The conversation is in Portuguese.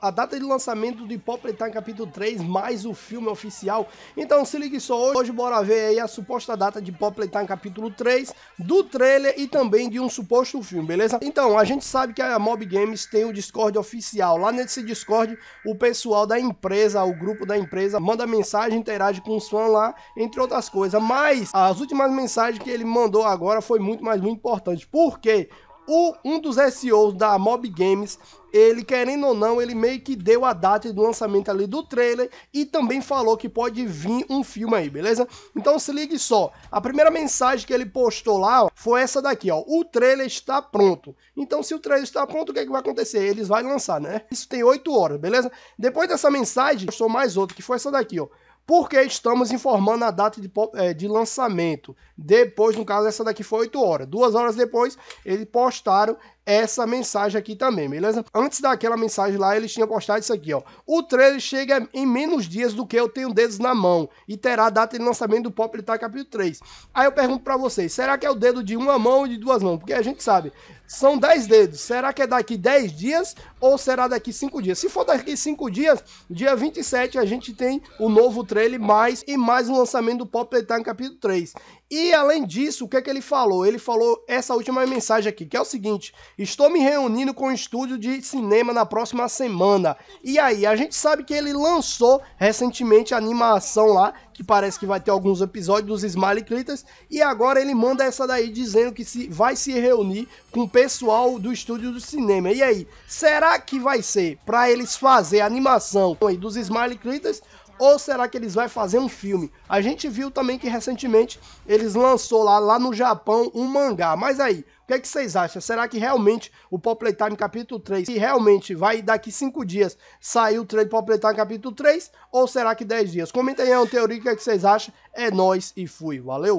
a data de lançamento do Hipopotam capítulo 3, mais o filme oficial. Então se ligue só hoje, hoje bora ver aí a suposta data de Hipopotam capítulo 3, do trailer e também de um suposto filme, beleza? Então, a gente sabe que a Mob Games tem o Discord oficial. Lá nesse Discord, o pessoal da empresa, o grupo da empresa, manda mensagem, interage com os fãs lá, entre outras coisas. Mas as últimas mensagens que ele mandou agora foi muito, mais muito importante. Por quê? o, um dos SEOs da Mob Games, ele querendo ou não, ele meio que deu a data do lançamento ali do trailer e também falou que pode vir um filme aí, beleza? Então se ligue só. A primeira mensagem que ele postou lá ó, foi essa daqui, ó. O trailer está pronto. Então se o trailer está pronto, o que, é que vai acontecer? Eles vão lançar, né? Isso tem 8 horas, beleza? Depois dessa mensagem, postou mais outra, que foi essa daqui, ó porque estamos informando a data de, eh, de, lançamento. Depois, no caso, essa daqui foi 8 horas. Duas horas depois, eles postaram essa mensagem aqui também, beleza? Antes daquela mensagem lá, eles tinham postado isso aqui, ó. O trailer chega em menos dias do que eu tenho dedos na mão e terá a data de lançamento do Pop Litar tá capítulo 3. Aí eu pergunto para vocês, será que é o dedo de uma mão ou de duas mãos? Porque a gente sabe, são 10 dedos. Será que é daqui 10 dias ou será daqui 5 dias? Se for daqui 5 dias, dia 27 a gente tem o novo trailer mais e mais um lançamento do Pop Playtime tá capítulo 3. E além disso, o que é que ele falou? Ele falou essa última mensagem aqui, que é o seguinte: estou me reunindo com o um estúdio de cinema na próxima semana. E aí, a gente sabe que ele lançou recentemente a animação lá, que parece que vai ter alguns episódios dos Smiley Critters, e agora ele manda essa daí dizendo que se vai se reunir com o pessoal do estúdio do cinema. E aí, será que vai ser para eles fazer a animação dos Smiley Critters? ou será que eles vão fazer um filme? A gente viu também que recentemente eles lançou lá, lá no Japão um mangá, mas aí, que, é que vocês acham? Será que realmente o Paul Playtime capítulo 3, se realmente vai daqui 5 dias sair o trailer do Paul Playtime capítulo 3, ou será que 10 dias? Comenta aí é a teoria, o que, é que vocês acham? É nós e fui, valeu!